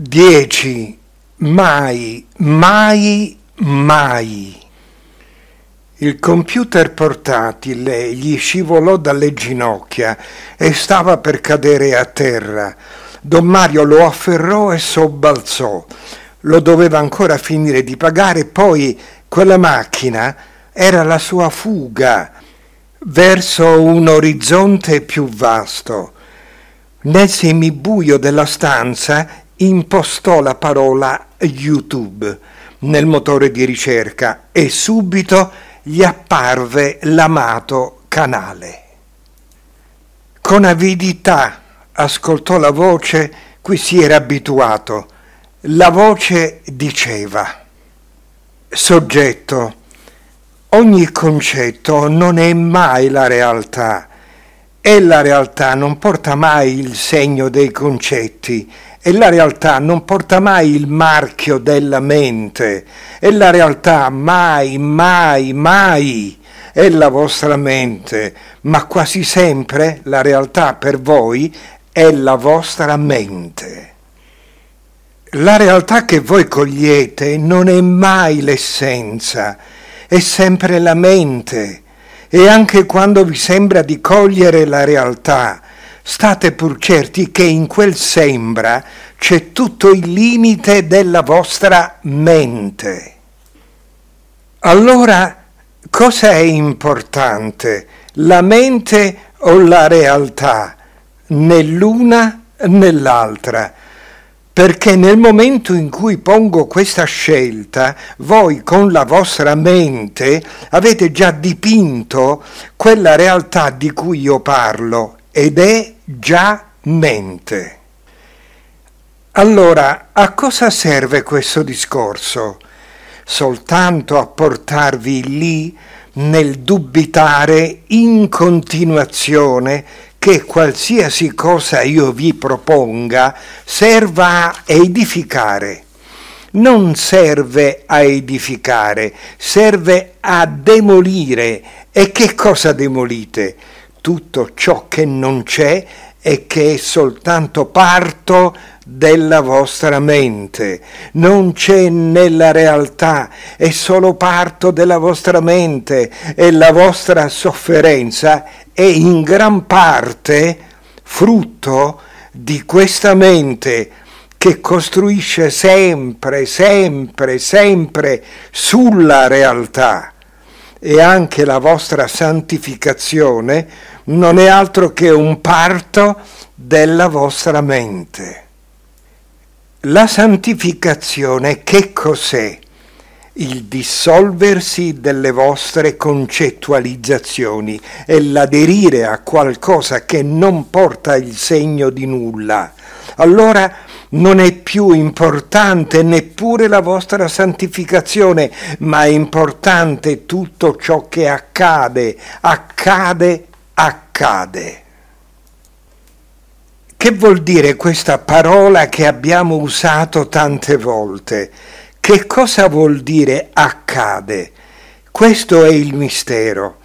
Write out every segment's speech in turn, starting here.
10. Mai, mai, mai. Il computer portatile gli scivolò dalle ginocchia e stava per cadere a terra. Don Mario lo afferrò e sobbalzò. Lo doveva ancora finire di pagare, poi quella macchina era la sua fuga verso un orizzonte più vasto. Nel semibuio della stanza impostò la parola YouTube nel motore di ricerca e subito gli apparve l'amato canale. Con avidità ascoltò la voce cui si era abituato. La voce diceva Soggetto, ogni concetto non è mai la realtà e la realtà non porta mai il segno dei concetti e la realtà non porta mai il marchio della mente, e la realtà mai, mai, mai è la vostra mente, ma quasi sempre la realtà per voi è la vostra mente. La realtà che voi cogliete non è mai l'essenza, è sempre la mente, e anche quando vi sembra di cogliere la realtà, State pur certi che in quel sembra c'è tutto il limite della vostra mente. Allora, cosa è importante, la mente o la realtà, nell'una l'una né Perché nel momento in cui pongo questa scelta, voi con la vostra mente avete già dipinto quella realtà di cui io parlo ed è già mente. Allora, a cosa serve questo discorso? Soltanto a portarvi lì nel dubitare in continuazione che qualsiasi cosa io vi proponga serva a edificare. Non serve a edificare, serve a demolire. E che cosa demolite? tutto ciò che non c'è e che è soltanto parto della vostra mente, non c'è nella realtà, è solo parto della vostra mente e la vostra sofferenza è in gran parte frutto di questa mente che costruisce sempre, sempre, sempre sulla realtà e anche la vostra santificazione non è altro che un parto della vostra mente. La santificazione che cos'è? Il dissolversi delle vostre concettualizzazioni e l'aderire a qualcosa che non porta il segno di nulla. Allora non è più importante neppure la vostra santificazione, ma è importante tutto ciò che accade, accade accade. Che vuol dire questa parola che abbiamo usato tante volte? Che cosa vuol dire accade? Questo è il mistero.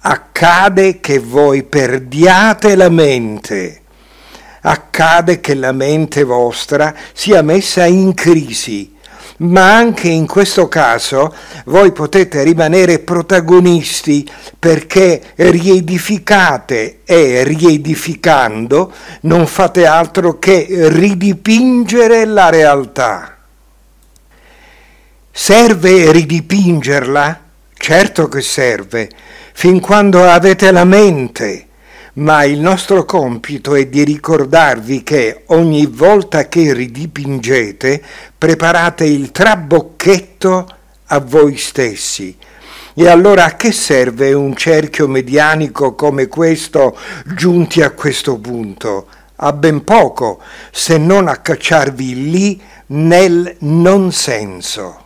Accade che voi perdiate la mente. Accade che la mente vostra sia messa in crisi ma anche in questo caso voi potete rimanere protagonisti perché riedificate e riedificando non fate altro che ridipingere la realtà. Serve ridipingerla? Certo che serve, fin quando avete la mente ma il nostro compito è di ricordarvi che ogni volta che ridipingete preparate il trabocchetto a voi stessi. E allora a che serve un cerchio medianico come questo giunti a questo punto? A ben poco, se non a cacciarvi lì nel non senso.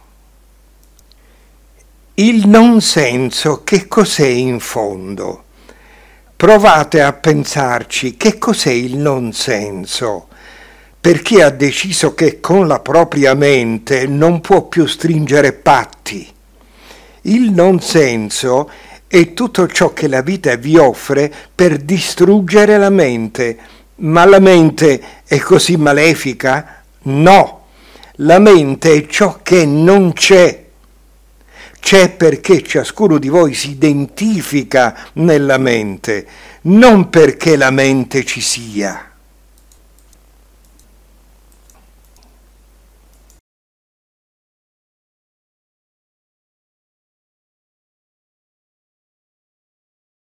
Il non senso che cos'è in fondo? Provate a pensarci che cos'è il non senso per chi ha deciso che con la propria mente non può più stringere patti. Il non senso è tutto ciò che la vita vi offre per distruggere la mente. Ma la mente è così malefica? No, la mente è ciò che non c'è c'è perché ciascuno di voi si identifica nella mente, non perché la mente ci sia.